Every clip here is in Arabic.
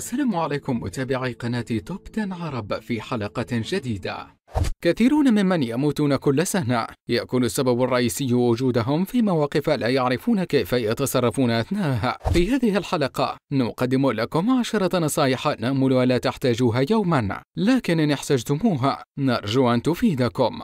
السلام عليكم متابعي قناة توب 10 عرب في حلقة جديدة كثيرون ممن يموتون كل سنة يكون السبب الرئيسي وجودهم في مواقف لا يعرفون كيف يتصرفون أثناءها في هذه الحلقة نقدم لكم عشرة نصائح نأمل لا تحتاجوها يوما لكن إن احتجتموها نرجو أن تفيدكم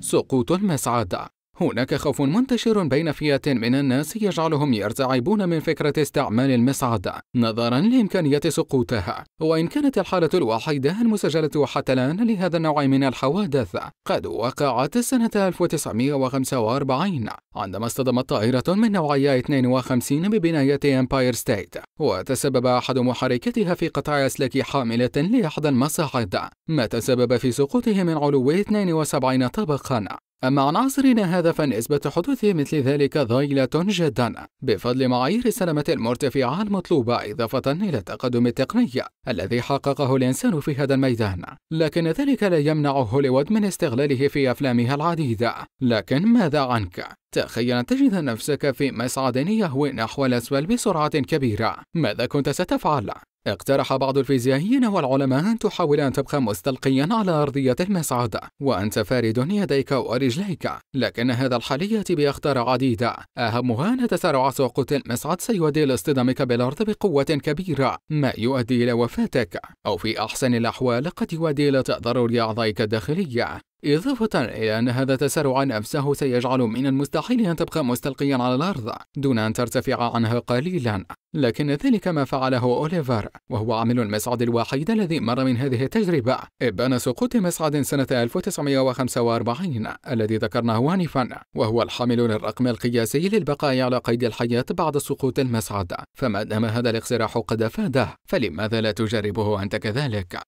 سقوط المسعد هناك خوف منتشر بين فئة من الناس يجعلهم يرتعبون من فكرة استعمال المصعد نظرا لإمكانية سقوطها وإن كانت الحالة الوحيدة المسجلة حتى الآن لهذا النوع من الحوادث قد وقعت سنة 1945 عندما اصطدمت طائرة من نوعية 52 ببناية امباير ستيت وتسبب أحد محركتها في قطع أسلاك حاملة لأحد المصاعد ما تسبب في سقوطه من علو 72 طبقا أما عن عصرنا هذا فنسبة حدوث مثل ذلك ضئيلة جدا بفضل معايير السلامة المرتفعة المطلوبة إضافة إلى التقدم التقني الذي حققه الإنسان في هذا الميدان لكن ذلك لا يمنع هوليوود من استغلاله في أفلامها العديدة لكن ماذا عنك؟ تخيل أن تجد نفسك في مصعد يهوي نحو الأسفل بسرعة كبيرة ماذا كنت ستفعل؟ اقترح بعض الفيزيائيين والعلماء أن تحاول أن تبقى مستلقيا على أرضية المصعد وأنت فارد يديك ورجليك لكن هذا الحال بأخطار عديدة أهمها أن تسارع سقوط المصعد سيؤدي لاصطدامك بالأرض بقوة كبيرة ما يؤدي إلى وفاتك أو في أحسن الأحوال قد يؤدي إلى تضرر أعضائك الداخلية إضافة إلى أن هذا التسارع نفسه سيجعل من المستحيل أن تبقى مستلقيا على الأرض دون أن ترتفع عنها قليلا لكن ذلك ما فعله أوليفر وهو عامل المسعد الوحيد الذي مر من هذه التجربة إبان سقوط مسعد سنة 1945 الذي ذكرناه آنفا وهو الحامل للرقم القياسي للبقاء على قيد الحياة بعد سقوط المسعد فما دام هذا الاقتراح قد فاده فلماذا لا تجربه أنت كذلك؟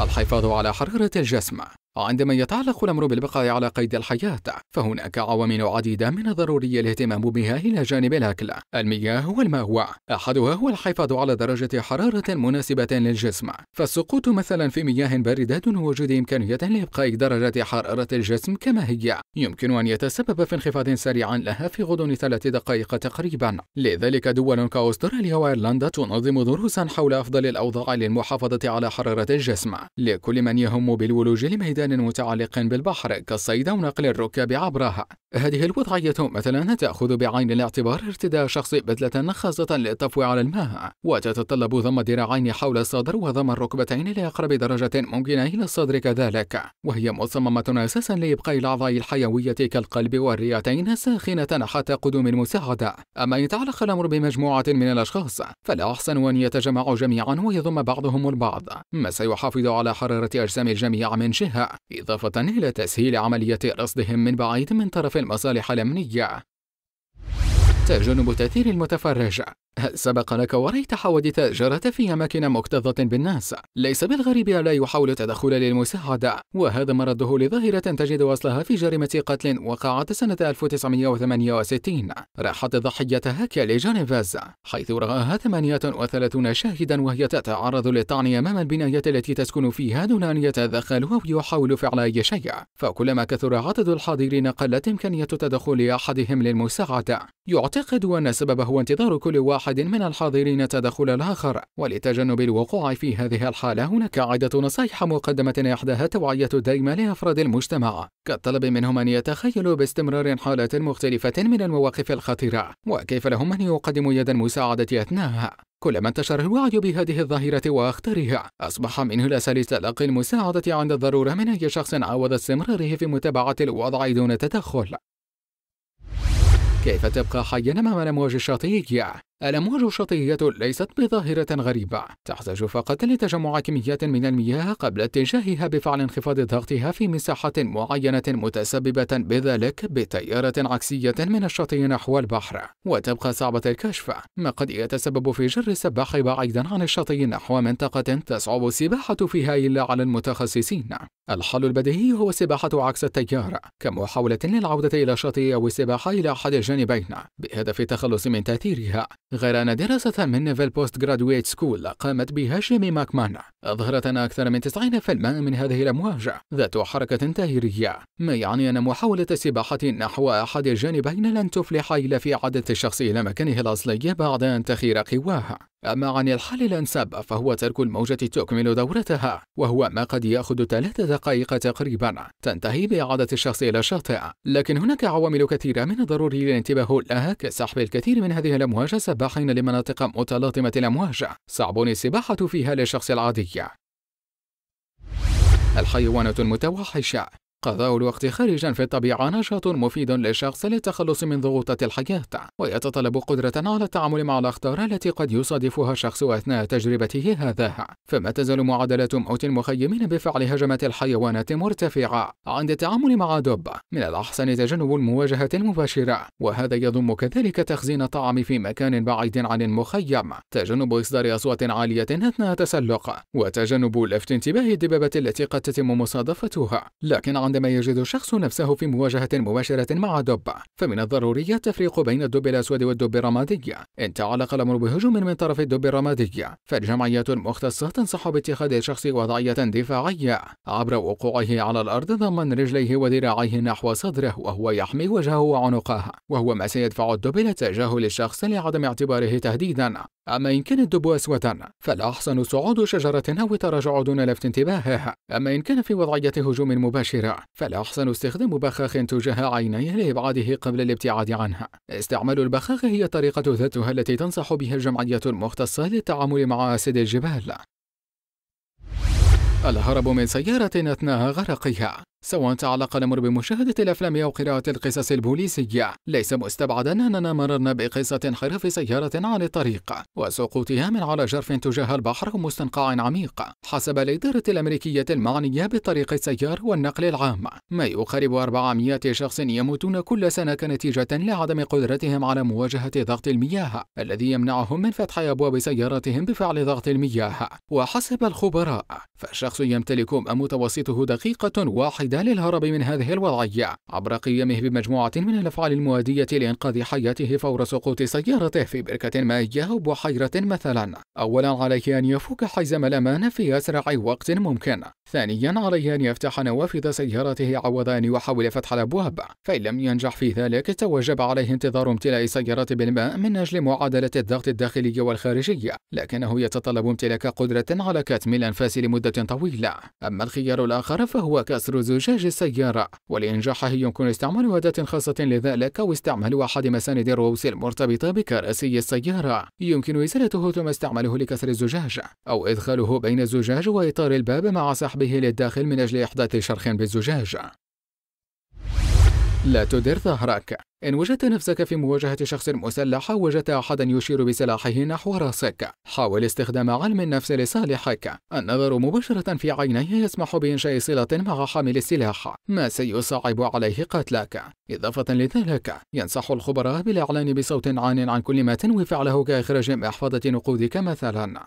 الحفاظ على حرارة الجسم عندما يتعلق الأمر بالبقاء على قيد الحياة فهناك عوامل عديدة من الضروري الاهتمام بها إلى جانب الأكل المياه والماوى أحدها هو الحفاظ على درجة حرارة مناسبة للجسم فالسقوط مثلا في مياه باردة دون وجود إمكانية لإبقاء درجة حرارة الجسم كما هي يمكن أن يتسبب في انخفاض سريع لها في غضون ثلاث دقائق تقريبا لذلك دول كأستراليا وأيرلندا تنظم دروسا حول أفضل الأوضاع للمحافظة على حرارة الجسم لكل من يهم بالولوج لميدان ميدان متعلق بالبحر كالصيد ونقل الركاب عبره هذه الوضعية مثلا تأخذ بعين الاعتبار ارتداء شخص بدلة خاصة للطفو على الماء وتتطلب ضم الذراعين حول الصدر وضم الركبتين لأقرب درجة ممكنة إلى الصدر كذلك وهي مصممة أساسا لإبقاء الأعضاء الحيوية كالقلب والرئتين ساخنة حتى قدوم المساعدة أما إن الأمر بمجموعة من الأشخاص فالأحسن أن يتجمعوا جميعا ويضم بعضهم البعض ما سيحافظ على حرارة أجسام الجميع من جهة إضافة إلى تسهيل عملية رصدهم من بعيد من طرف المصالح الأمنية. تجنب تأثير المتفرج هل سبق لك ورأيت حوادث جرت في أماكن مكتظة بالناس ليس بالغريب ألا يحاول التدخل للمساعدة وهذا رده لظاهرة تجد أصلها في جريمة قتل وقعت سنة 1968 راحت ضحيتها كالي جانيفاز حيث رآها 38 شاهدا وهي تتعرض للطعن أمام البناية التي تسكن فيها دون أن يتدخل أو يحاول فعل أي شيء فكلما كثر عدد الحاضرين قلت إمكانية تدخل أحدهم للمساعدة يعتقد أن السبب هو انتظار كل واحد أحد من الحاضرين تدخل الآخر ولتجنب الوقوع في هذه الحالة هناك عدة نصائح مقدمة إحداها توعية دائمة لأفراد المجتمع كالطلب منهم أن يتخيلوا باستمرار حالات مختلفة من المواقف الخطيرة وكيف لهم أن يقدموا يد المساعدة أثناءها كلما انتشر الوعي بهذه الظاهرة وأخطرها أصبح منه الأسهل تلقي المساعدة عند الضرورة من أي شخص عوض استمراره في متابعة الوضع دون تدخل كيف تبقى حيا أمام الأمواج الشاطئية؟ الأمواج الشاطئية ليست بظاهرة غريبة تحتاج فقط لتجمع كميات من المياه قبل اتجاهها بفعل انخفاض ضغطها في مساحة معينة متسببة بذلك بتيارة عكسية من الشاطئ نحو البحر وتبقى صعبة الكشف ما قد يتسبب في جر السباح بعيدا عن الشاطئ نحو منطقة تصعب السباحة فيها إلا على المتخصصين الحل البديهي هو السباحة عكس التيار كمحاولة للعودة إلى الشاطئ أو السباحة إلى أحد الجانبين بهدف التخلص من تأثيرها غير أن دراسة من نيفل بوست جرادويت سكول قامت بهاشم ماكمانا أظهرت أن أكثر من 90% من هذه الأمواج ذات حركة تهيرية ما يعني أن محاولة السباحة نحو أحد الجانبين لن تفلح إلا في عادة الشخص إلى مكانه الأصلي بعد أن تخير قواه أما عن الحل الأنسب فهو ترك الموجة تكمل دورتها وهو ما قد يأخذ ثلاث دقائق تقريبا تنتهي بإعادة الشخص إلى الشاطئ لكن هناك عوامل كثيرة من الضروري الانتباه لها كسحب الكثير من هذه الأمواج سبب السباحين لمناطق متلاطمة الأمواج صعب السباحة فيها للشخص العادي الحيوانات المتوحشة قضاء الوقت خارجا في الطبيعة نشاط مفيد للشخص للتخلص من ضغوطات الحياة ويتطلب قدرة على التعامل مع الأخطار التي قد يصادفها الشخص أثناء تجربته هذا فما تزال معدلات موت المخيمين بفعل هجمة الحيوانات مرتفعة عند التعامل مع دب من الأحسن تجنب المواجهة المباشرة وهذا يضم كذلك تخزين الطعام في مكان بعيد عن المخيم تجنب إصدار أصوات عالية أثناء تسلق وتجنب لفت انتباه الدبابة التي قد تتم مصادفتها لكن عند عندما يجد الشخص نفسه في مواجهة مباشرة مع دب فمن الضروري التفريق بين الدب الأسود والدب الرمادي إن تعلق الأمر بهجوم من طرف الدب الرمادي فالجمعيات المختصة تنصح باتخاذ الشخص وضعية دفاعية عبر وقوعه على الأرض ضمن رجليه وذراعيه نحو صدره وهو يحمي وجهه وعنقه وهو ما سيدفع الدب إلى تجاهل الشخص لعدم اعتباره تهديدا أما إن كان الدب أسودا فالأحسن صعود شجرة أو التراجع دون لفت انتباهه أما إن كان في وضعية هجوم مباشرة فالأحسن استخدام بخاخ تجاه عينيه لإبعاده قبل الابتعاد عنها استعمال البخاخ هي الطريقة ذاتها التي تنصح بها الجمعية المختصة للتعامل مع أسد الجبال الهرب من سيارة أثناء غرقها سواء تعلق الأمر بمشاهدة الأفلام أو قراءة القصص البوليسية ليس مستبعدا أننا مررنا بقصة انحراف سيارة عن الطريق وسقوطها من على جرف تجاه البحر ومستنقع عميق حسب الإدارة الأمريكية المعنية بطريق السيار والنقل العام ما يقارب 400 شخص يموتون كل سنة كنتيجة لعدم قدرتهم على مواجهة ضغط المياه الذي يمنعهم من فتح أبواب سيارتهم بفعل ضغط المياه وحسب الخبراء فالشخص يمتلك متوسطه دقيقة واحدة جديدة للهرب من هذه الوضعية عبر قيامه بمجموعة من الأفعال الموادية لإنقاذ حياته فور سقوط سيارته في بركة مائية أو بحيرة مثلا أولا عليه أن يفك حزام الأمان في أسرع وقت ممكن ثانيا عليه أن يفتح نوافذ سيارته عوض أن يحاول فتح الأبواب فإن لم ينجح في ذلك توجب عليه انتظار امتلاء سيارته بالماء من أجل معادلة الضغط الداخلي والخارجي لكنه يتطلب امتلاك قدرة على كتم الأنفاس لمدة طويلة أما الخيار الآخر فهو كسر زوج زجاج السيارة ولإنجاحه يمكن استعمال أداة خاصة لذلك أو استعمال أحد مساند الرؤوس المرتبطة بكراسي السيارة يمكن إزالته ثم استعماله لكسر الزجاج أو إدخاله بين الزجاج وإطار الباب مع سحبه للداخل من أجل إحداث شرخ بالزجاج لا تدر ظهرك إن وجدت نفسك في مواجهة شخص مسلح أو وجدت أحدا يشير بسلاحه نحو رأسك حاول استخدام علم النفس لصالحك النظر مباشرة في عينيه يسمح بإنشاء صلة مع حامل السلاح ما سيصعب عليه قتلك إضافة لذلك ينصح الخبراء بالإعلان بصوت عان عن كل ما تنوي فعله كإخراج محفظة نقودك مثلا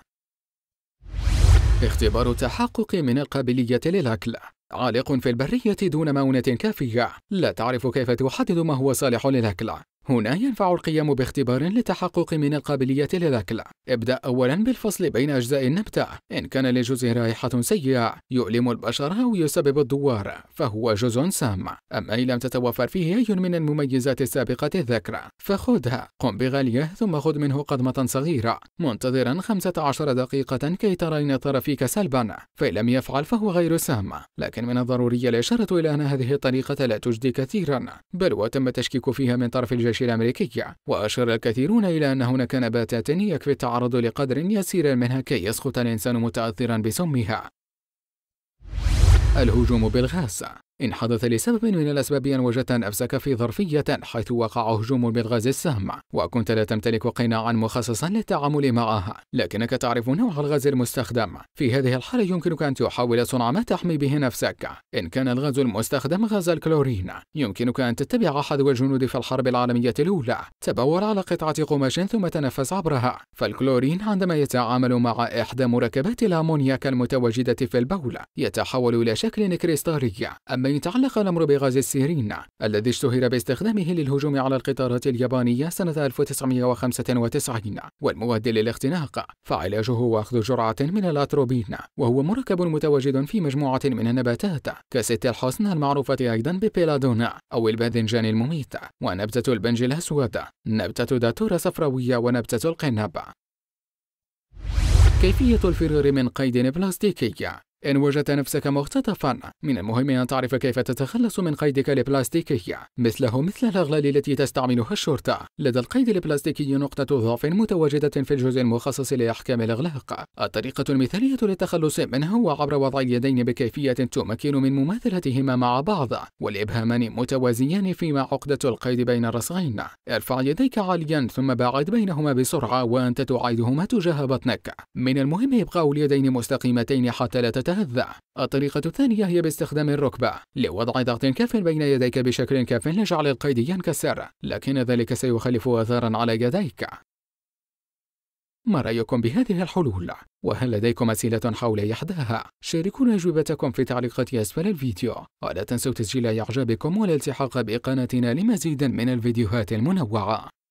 اختبار التحقق من القابلية للأكل عالق في البرية دون مؤونة كافية لا تعرف كيف تحدد ما هو صالح للأكل هنا ينفع القيام باختبار للتحقق من القابلية للأكل. ابدأ أولاً بالفصل بين أجزاء النبتة. إن كان للجزء رائحة سيئة يؤلم البشرة أو يسبب الدوار، فهو جزء سام. أما إن لم تتوفر فيه أي من المميزات السابقة الذكرى، فخذها، قم بغليه ثم خذ منه قضمة صغيرة، منتظراً 15 دقيقة كي ترى إن طرفيك سلباً، فإن لم يفعل فهو غير سام. لكن من الضروري الإشارة إلى أن هذه الطريقة لا تجدي كثيراً، بل وتم التشكيك فيها من طرف الجيش الجيش الأمريكي وأشار الكثيرون إلى أن هناك نباتات يكفي التعرض لقدر يسير منها كي يسقط الإنسان متأثرا بسمها الهجوم بالغاز إن حدث لسبب من الأسباب أن وجدت نفسك في ظرفية حيث وقع هجوم بالغاز السام وكنت لا تمتلك قناعا مخصصا للتعامل معها لكنك تعرف نوع الغاز المستخدم في هذه الحالة يمكنك أن تحاول صنع ما تحمي به نفسك إن كان الغاز المستخدم غاز الكلورين يمكنك أن تتبع حذو الجنود في الحرب العالمية الأولى تبول على قطعة قماش ثم تنفس عبرها فالكلورين عندما يتعامل مع إحدى مركبات الأمونياك المتواجدة في البول يتحول إلى شكل كريستالي أما أما تعلق الأمر بغاز السيرين الذي اشتهر باستخدامه للهجوم على القطارات اليابانية سنة 1995 والمواد للاختناق فعلاجه هو أخذ جرعة من الأتروبين وهو مركب متواجد في مجموعة من النباتات كست الحصن المعروفة أيضا ببيلادونا أو الباذنجان المميت ونبتة البنج الأسود نبتة داتورة صفراوية ونبتة القنب كيفية الفرار من قيد بلاستيكي إن وجدت نفسك مختطفا من المهم أن تعرف كيف تتخلص من قيدك البلاستيكي مثله مثل الأغلال التي تستعملها الشرطة لدى القيد البلاستيكي نقطة ضعف متواجدة في الجزء المخصص لأحكام الإغلاق الطريقة المثالية للتخلص منه هو عبر وضع اليدين بكيفية تمكن من مماثلتهما مع بعض والإبهامان متوازيان فيما عقدة القيد بين الرسغين ارفع يديك عاليا ثم باعد بينهما بسرعة وأنت تعيدهما تجاه بطنك من المهم إبقاء اليدين مستقيمتين حتى لا تتهم الغذاء. الطريقة الثانية هي باستخدام الركبة لوضع ضغط كاف بين يديك بشكل كاف لجعل القيد ينكسر لكن ذلك سيخلف آثارا على يديك ما رأيكم بهذه الحلول؟ وهل لديكم أسئلة حول إحداها؟ شاركونا أجوبتكم في تعليقات أسفل الفيديو ولا تنسوا تسجيل إعجابكم والالتحاق بقناتنا لمزيد من الفيديوهات المنوعة